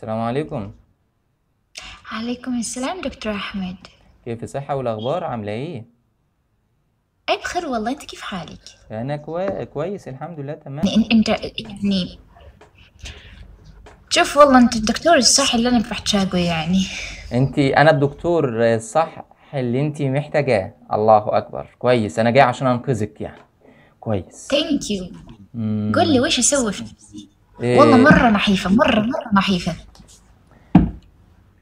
السلام عليكم عليكم السلام دكتور أحمد كيف الصحة والأخبار عاملة إيه؟ أي بخير والله أنت كيف حالك؟ أنا كوي... كويس الحمد لله تمام أنت يعني شوف والله أنت الدكتور الصح اللي أنا بحتاجه يعني أنت أنا الدكتور الصح اللي أنت محتاجاه الله أكبر كويس أنا جاي عشان أنقذك يعني كويس ثانك يو قول لي وش أسوي في نفسي؟ إيه. والله مرة نحيفة مرة مرة نحيفة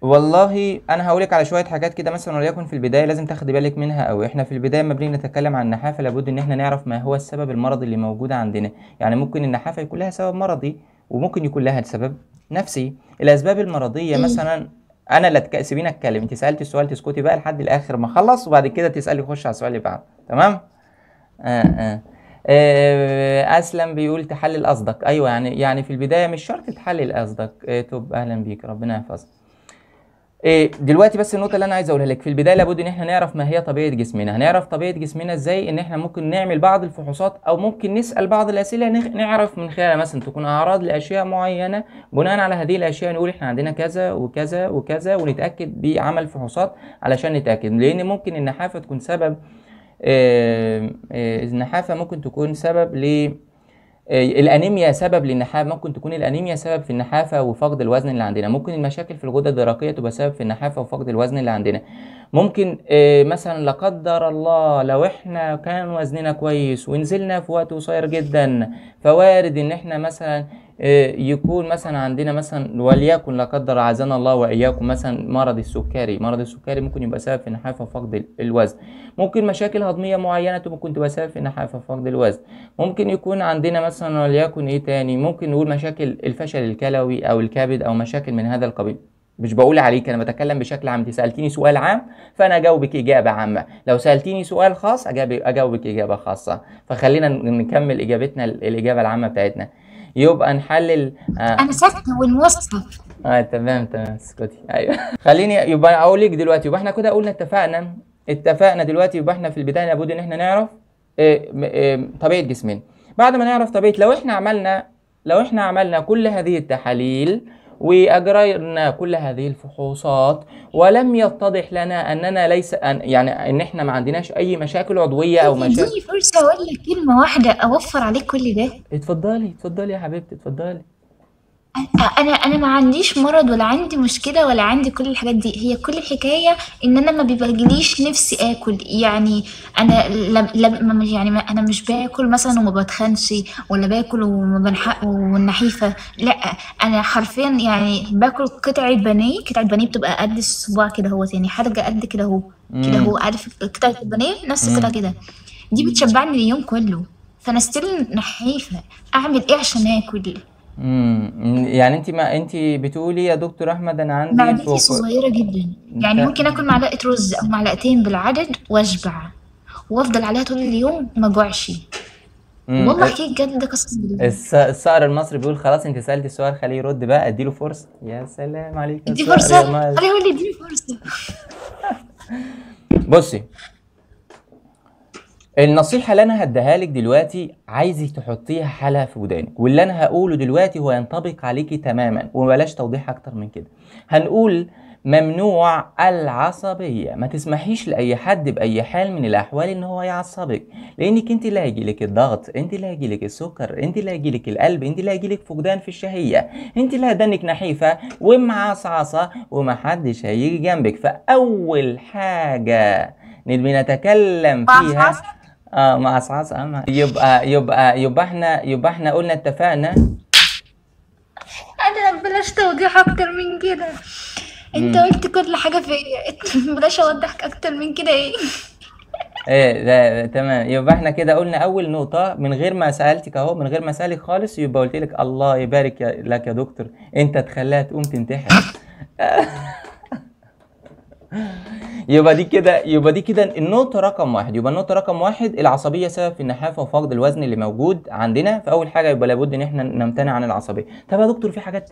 والله انا هقولك على شويه حاجات كده مثلا وليكن في البدايه لازم تاخدي بالك منها قوي احنا في البدايه لما بنيجي نتكلم عن النحافه لابد ان احنا نعرف ما هو السبب المرضي اللي موجود عندنا يعني ممكن النحافه يكون لها سبب مرضي وممكن يكون لها سبب نفسي الاسباب المرضيه مثلا انا اللي أتك... سيبيني اتكلم انت سالتي السؤال تسكتي بقى لحد الاخر ما اخلص وبعد كده تسالي خش على السؤال اللي بعده تمام آه آه. آه اسلم بيقول تحلل قصدك ايوه يعني يعني في البدايه مش شرط تحلل قصدك آه توب اهلا بيك ربنا يحفظك إيه، دلوقتي بس النقطه اللي انا عايز اقولها لك في البدايه لابد ان احنا نعرف ما هي طبيعه جسمنا هنعرف طبيعه جسمنا ازاي ان احنا ممكن نعمل بعض الفحوصات او ممكن نسال بعض الاسئله نعرف من خلالها مثلا تكون اعراض لاشياء معينه بناء على هذه الاشياء نقول احنا عندنا كذا وكذا وكذا ونتاكد بعمل فحوصات علشان نتاكد لان ممكن النحافه تكون سبب آه، آه، النحافه ممكن تكون سبب ل آه، الانيميا سبب للنحافه ممكن تكون الانيميا سبب في النحافه وفقد الوزن اللي عندنا ممكن المشاكل في الغده الدرقيه تبقى سبب في النحافه وفقد الوزن اللي عندنا ممكن آه، مثلا لا قدر الله لو احنا كان وزننا كويس ونزلنا في وقت قصير جدا فوارد ان احنا مثلا آه، يكون مثلا عندنا مثلا وليكن لا قدر عزنا الله واياكم مثلا مرض السكري مرض السكري ممكن يبقى سبب في نحافه فقد الوزن ممكن مشاكل هضميه معينه ممكن تبقى سبب في نحافه فقد الوزن ممكن يكون عندنا مثلا وليكن ايه تاني ممكن نقول مشاكل الفشل الكلوي او الكبد او مشاكل من هذا القبيل مش بقول عليك انا بتكلم بشكل عام انت سالتيني سؤال عام فانا اجاوبك اجابه عامه لو سالتيني سؤال خاص اجاوبك اجاوبك اجابه خاصه فخلينا نكمل اجابتنا الاجابه العامه بتاعتنا يبقى نحلل آه. انا ساكته ونوصف اه تمام تمام اسكتي ايوه خليني يبقى اقول لك دلوقتي يبقى احنا كده قلنا اتفقنا اتفقنا دلوقتي يبقى احنا في البدايه لابد ان احنا نعرف آه، آه، طبيعه جسمنا بعد ما نعرف طبيعه لو احنا عملنا لو احنا عملنا كل هذه التحاليل واجرينا كل هذه الفحوصات ولم يتضح لنا اننا ليس أن يعني ان احنا ما عندناش اي مشاكل عضويه او مشاكل اديني فرصه اقول لك كلمه واحده اوفر عليك كل ده اتفضلي اتفضلي يا حبيبتي اتفضلي انا انا ما عنديش مرض ولا عندي مشكله ولا عندي كل الحاجات دي هي كل الحكايه ان انا ما بيبهجليش نفسي اكل يعني انا لم لم يعني انا مش باكل مثلا وما بتخنش ولا باكل وما بنحق والنحيفه لا انا حرفيا يعني باكل قطعه بانيه قطعه بانيه بتبقى قد الصباع كده هو يعني حرجه قد كده هو كده هو عارف قطعه البانيه نفس كده كده دي بتشبعني اليوم كله فانا ستيل نحيفه اعمل ايه عشان اكل يعني انت ما انت بتقولي يا دكتور احمد انا عندي معدتي فوق صغيره جدا يعني ممكن اكل معلقه رز او معلقتين بالعدد واشبع وافضل عليها طول اليوم ما جوعش والله حكايه بجد قصص الثأر المصري بيقول خلاص انت سالتي السؤال خليه يرد بقى اديله فرصه يا سلام عليك ادي فرصه خليه يقول لي يديني فرصه بصي النصيحة اللي أنا هديها لك دلوقتي عايزك تحطيها حالة في ودانك واللي أنا هقوله دلوقتي هو ينطبق عليكي تماما وبلاش توضيح أكتر من كده هنقول ممنوع العصبية ما تسمحيش لأي حد بأي حال من الأحوال إن هو يعصبك لأنك أنت اللي هيجيلك الضغط أنت اللي هيجيلك السكر أنت اللي هيجيلك القلب أنت اللي هيجيلك فقدان في الشهية أنت اللي هدنك نحيفة ومعصعصة ومحدش هيجي جنبك فأول حاجة نبي نتكلم فيها اه مع صحصحة اما يبقى يبقى يبقى احنا يبقى احنا قلنا اتفقنا انا بلاش توضيح اكتر من كده انت قلت كل حاجه فيا بلاش اوضحك اكتر من كده ايه ايه ده تمام يبقى احنا كده قلنا اول نقطه من غير ما سالتك اهو من غير ما اسالك خالص يبقى قلت لك الله يبارك لك يا دكتور انت تخليها تقوم تنتحر يبقى دي كده يبقى دي كده النقطه رقم واحد يبقى النقطه رقم واحد العصبيه سبب في النحافه وفقد الوزن اللي موجود عندنا فاول حاجه يبقى لابد ان احنا نمتنع عن العصبيه طب يا دكتور في حاجات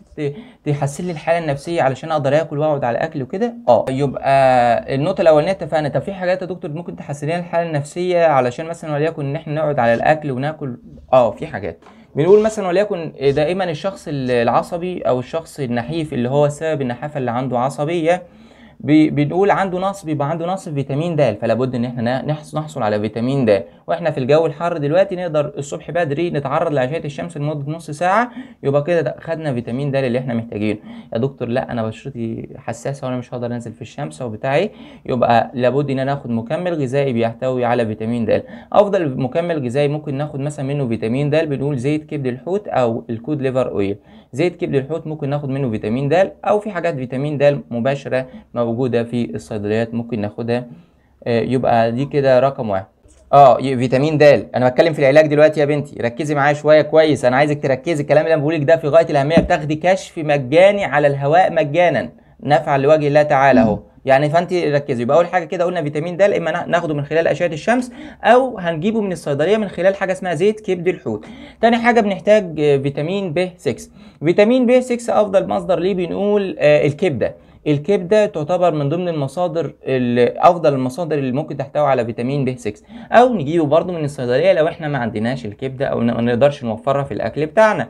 تحسن لي الحاله النفسيه علشان اقدر اكل واقعد على اكل وكده اه يبقى النقطه الاولانيه اتفقنا طب في حاجات يا دكتور ممكن تحسن لنا الحاله النفسيه علشان مثلا وليكن ان احنا نقعد على الاكل وناكل اه في حاجات بنقول مثلا وليكن دائما الشخص العصبي او الشخص النحيف اللي هو سبب النحافه اللي عنده عصبيه بنقول عنده نقص بيبقى عنده نقص في فيتامين د فلا بد ان احنا نحصل على فيتامين د واحنا في الجو الحر دلوقتي نقدر الصبح بدري نتعرض لاشعه الشمس لمده نص ساعه يبقى كده خدنا فيتامين د اللي احنا محتاجينه يا دكتور لا انا بشرتي حساسه وانا مش هقدر انزل في الشمس وبتاعي يبقى لابد ان انا اخد مكمل غذائي بيحتوي على فيتامين د افضل مكمل غذائي ممكن ناخد مثلا منه فيتامين د بنقول زيت كبد الحوت او الكود ليفر اويل زيت كبد الحوت ممكن ناخد منه فيتامين د او في حاجات فيتامين د مباشره ما موجودة في الصيدليات ممكن ناخدها آه، يبقى دي كده رقم واحد اه فيتامين د انا بتكلم في العلاج دلوقتي يا بنتي ركزي معايا شويه كويس انا عايزك تركزي الكلام اللي انا بقولك ده في غايه الاهميه بتاخدي كشف مجاني على الهواء مجانا نفعا لوجه الله تعالى اهو يعني فانت ركزي يبقى اول حاجه كده قلنا فيتامين د اما ناخده من خلال اشعه الشمس او هنجيبه من الصيدليه من خلال حاجه اسمها زيت كبد الحوت تاني حاجه بنحتاج آه، فيتامين ب 6 فيتامين ب 6 افضل مصدر ليه بنقول آه، الكبده الكبده تعتبر من ضمن المصادر افضل المصادر اللي ممكن تحتوي على فيتامين ب 6 او نجيبه برده من الصيدليه لو احنا ما عندناش الكبده او ما نقدرش نوفرها في الاكل بتاعنا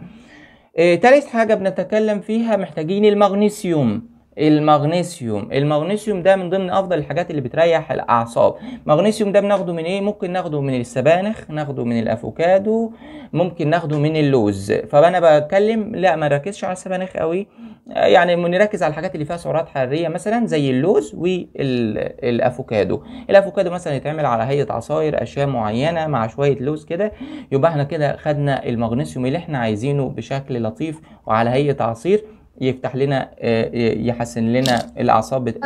آه، تالت حاجه بنتكلم فيها محتاجين المغنيسيوم المغنيسيوم المغنيسيوم ده من ضمن افضل الحاجات اللي بتريح الاعصاب المغنيسيوم ده بناخده من ايه ممكن ناخده من السبانخ ناخده من الافوكادو ممكن ناخده من اللوز فانا بتكلم لا ما نركزش على السبانخ قوي يعني نركز على الحاجات اللي فيها سعرات حراريه مثلا زي اللوز والافوكادو الافوكادو مثلا يتعمل على هيئه عصاير اشياء معينه مع شويه لوز كده يبقى احنا كده خدنا المغنيسيوم اللي احنا عايزينه بشكل لطيف وعلى هيئه عصير يفتح لنا آه، يحسن لنا الاعصاب